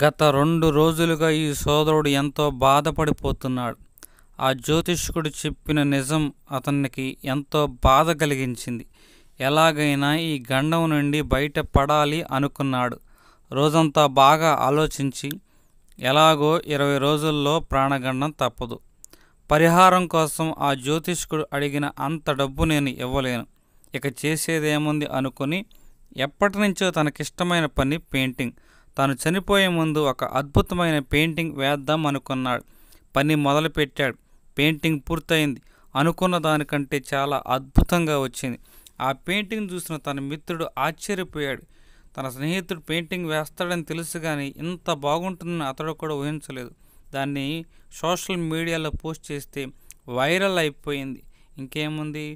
గత రెండు రోజులుగా ఈ సోదరుడు ఎంతో బాధపడిపోతున్నాడు ఆ జ్యోతిష్కుడు చెప్పిన నిజం అతనికి ఎంతో బాధ కలిగించింది ఎలాగైనా ఈ గండం నుండి బయటపడాలి అనుకున్నాడు రోజంతా బాగా ఆలోచించి ఎలాగో ఇరవై రోజుల్లో ప్రాణగండం తప్పదు పరిహారం కోసం ఆ జ్యోతిష్కుడు అడిగిన అంత డబ్బు నేను ఇవ్వలేను ఇక చేసేదేముంది అనుకుని ఎప్పటి నుంచో తనకిష్టమైన పని పెయింటింగ్ తాను చనిపోయే ముందు ఒక అద్భుతమైన పెయింటింగ్ వేద్దాం అనుకున్నాడు పని మొదలుపెట్టాడు పెయింటింగ్ పూర్తయింది అనుకున్న దానికంటే చాలా అద్భుతంగా వచ్చింది ఆ పెయింటింగ్ చూసిన తన మిత్రుడు ఆశ్చర్యపోయాడు తన స్నేహితుడు పెయింటింగ్ వేస్తాడని తెలుసు కానీ ఇంత బాగుంటుందని అతడు కూడా ఊహించలేదు దాన్ని సోషల్ మీడియాలో పోస్ట్ చేస్తే వైరల్ అయిపోయింది ఇంకేముంది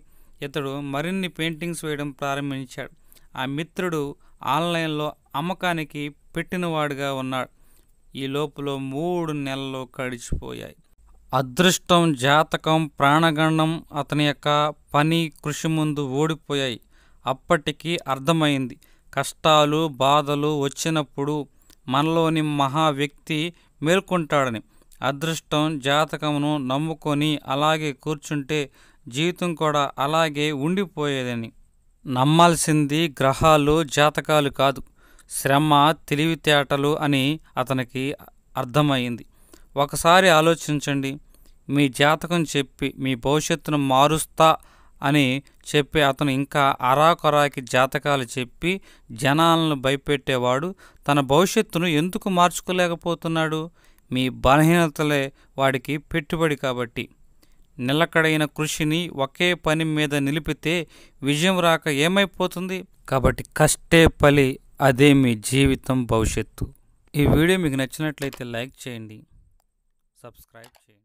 ఇతడు మరిన్ని పెయింటింగ్స్ వేయడం ప్రారంభించాడు ఆ మిత్రుడు ఆన్లైన్లో అమ్మకానికి పెట్టినవాడుగా ఉన్నాడు ఈ లోపల మూడు నెలలు కడిచిపోయాయి అదృష్టం జాతకం ప్రాణగండం అతని యొక్క పని కృషి ముందు ఓడిపోయాయి అప్పటికి అర్థమైంది కష్టాలు బాధలు వచ్చినప్పుడు మనలోని మహా వ్యక్తి మేల్కొంటాడని అదృష్టం జాతకమును నమ్ముకొని అలాగే కూర్చుంటే జీవితం కూడా అలాగే ఉండిపోయేదని నమ్మాల్సింది గ్రహాలు జాతకాలు కాదు శ్రమ తెలివితేటలు అని అతనికి అర్థమైంది ఒకసారి ఆలోచించండి మీ జాతకం చెప్పి మీ భవిష్యత్తును మారుస్తా అని చెప్పి అతను ఇంకా అరాకొరాకి జాతకాలు చెప్పి జనాలను భయపెట్టేవాడు తన భవిష్యత్తును ఎందుకు మార్చుకోలేకపోతున్నాడు మీ బలహీనతలే వాడికి పెట్టుబడి కాబట్టి నిలకడైన కృషిని ఒకే పని మీద నిలిపితే విజయం రాక ఏమైపోతుంది కాబట్టి కష్టే పలి అదే మీ జీవితం భవిష్యత్తు ఈ వీడియో మీకు నచ్చినట్లయితే లైక్ చేయండి సబ్స్క్రైబ్ చేయండి